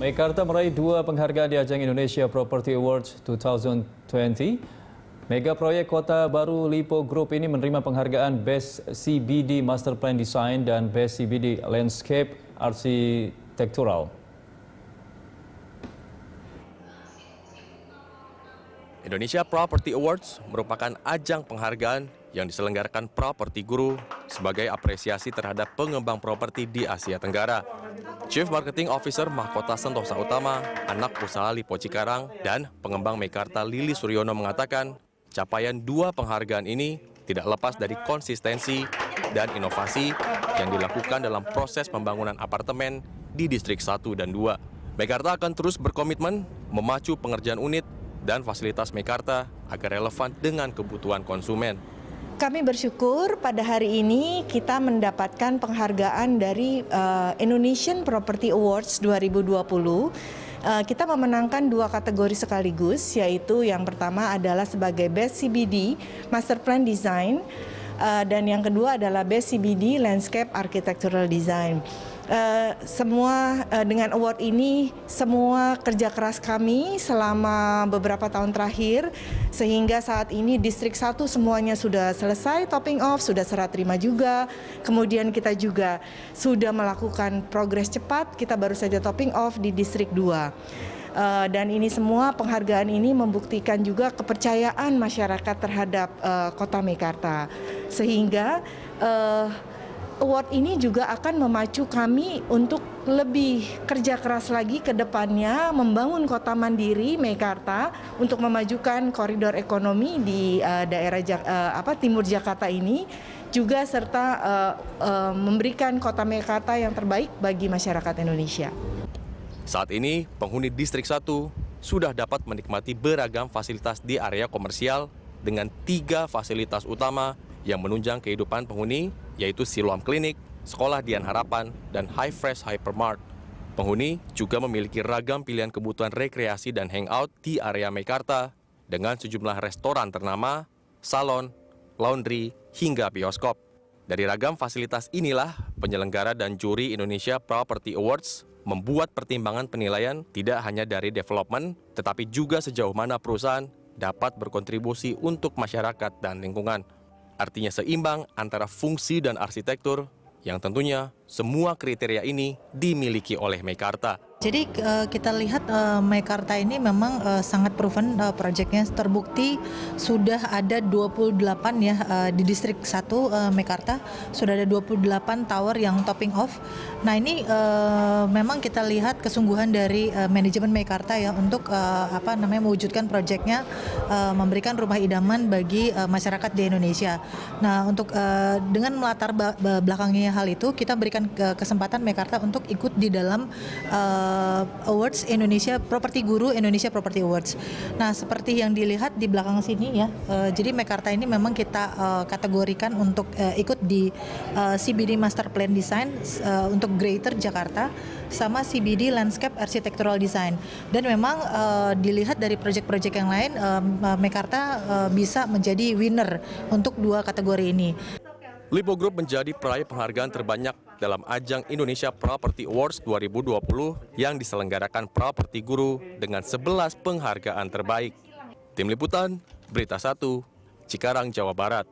Mekarta meraih dua penghargaan di ajang Indonesia Property Awards 2020. Mega proyek kota baru Lipo Group ini menerima penghargaan Best CBD Master Plan Design dan Best CBD Landscape Arsitektural. Indonesia Property Awards merupakan ajang penghargaan yang diselenggarakan Properti Guru sebagai apresiasi terhadap pengembang properti di Asia Tenggara. Chief Marketing Officer Mahkota Sentosa Utama, anak usaha Lipo Cikarang, dan pengembang Mekarta Lili Suryono mengatakan, capaian dua penghargaan ini tidak lepas dari konsistensi dan inovasi yang dilakukan dalam proses pembangunan apartemen di Distrik 1 dan 2. Mekarta akan terus berkomitmen memacu pengerjaan unit dan fasilitas Mekarta agar relevan dengan kebutuhan konsumen. Kami bersyukur pada hari ini kita mendapatkan penghargaan dari uh, Indonesian Property Awards 2020. Eh, kita memenangkan dua kategori sekaligus, yaitu yang pertama adalah sebagai Best CBD Master Plan Design, eh, dan yang kedua adalah Best CBD Landscape Architectural Design. Eh, semua uh, dengan award ini semua kerja keras kami selama beberapa tahun terakhir sehingga saat ini distrik 1 semuanya sudah selesai topping off, sudah serah terima juga. Kemudian kita juga sudah melakukan progres cepat, kita baru saja topping off di distrik 2 uh, eh, dan ini semua penghargaan ini membuktikan juga kepercayaan masyarakat terhadap uh, Kota Mekarta sehingga uh, award ini juga akan memacu kami untuk lebih kerja keras lagi ke depannya membangun kota mandiri Mekarta untuk memajukan koridor ekonomi di uh, daerah ja uh, eh, apa timur Jakarta ini juga serta uh, uh, memberikan kota Mekarta yang terbaik bagi masyarakat Indonesia. Saat ini penghuni distrik 1 sudah dapat menikmati beragam fasilitas di area komersial dengan tiga fasilitas utama yang menunjang kehidupan penghuni yaitu Siloam Klinik, Sekolah Dian Harapan, dan High Fresh Hypermart. Penghuni juga memiliki ragam pilihan kebutuhan rekreasi dan hangout di area Mekarta dengan sejumlah restoran ternama, salon, laundry, hingga bioskop. Dari ragam fasilitas inilah, penyelenggara dan juri Indonesia Property Awards membuat pertimbangan penilaian tidak hanya dari development, tetapi juga sejauh mana perusahaan dapat berkontribusi untuk masyarakat dan lingkungan. Artinya seimbang antara fungsi dan arsitektur yang tentunya semua kriteria ini dimiliki oleh Mekarta. Jadi uh, kita lihat uh, Mekarta ini memang uh, sangat proven uh, proyeknya terbukti sudah ada 28 ya uh, di distrik 1 uh, Mekarta sudah ada 28 tower yang topping off. Nah, ini uh, memang kita lihat kesungguhan dari uh, manajemen Mekarta ya untuk uh, apa namanya mewujudkan proyeknya uh, memberikan rumah idaman bagi uh, masyarakat di Indonesia. Nah, untuk uh, dengan melatar belakangnya hal itu kita berikan kesempatan Mekarta untuk ikut di dalam uh, uh, Awards Indonesia Property Guru Indonesia Property Awards. Nah, seperti yang dilihat di belakang sini ya. Uh, jadi Mekarta ini memang kita uh, kategorikan untuk uh, ikut di uh, CBD Master Plan Design uh, untuk Greater Jakarta sama CBD Landscape Architectural Design. Dan memang uh, dilihat dari proyek-proyek yang lain uh, Mekarta uh, bisa menjadi winner untuk dua kategori ini. Lipo Group menjadi peraih penghargaan terbanyak dalam ajang Indonesia Property Awards 2020 yang diselenggarakan Property Guru dengan 11 penghargaan terbaik. Tim Liputan, Berita 1, Cikarang, Jawa Barat.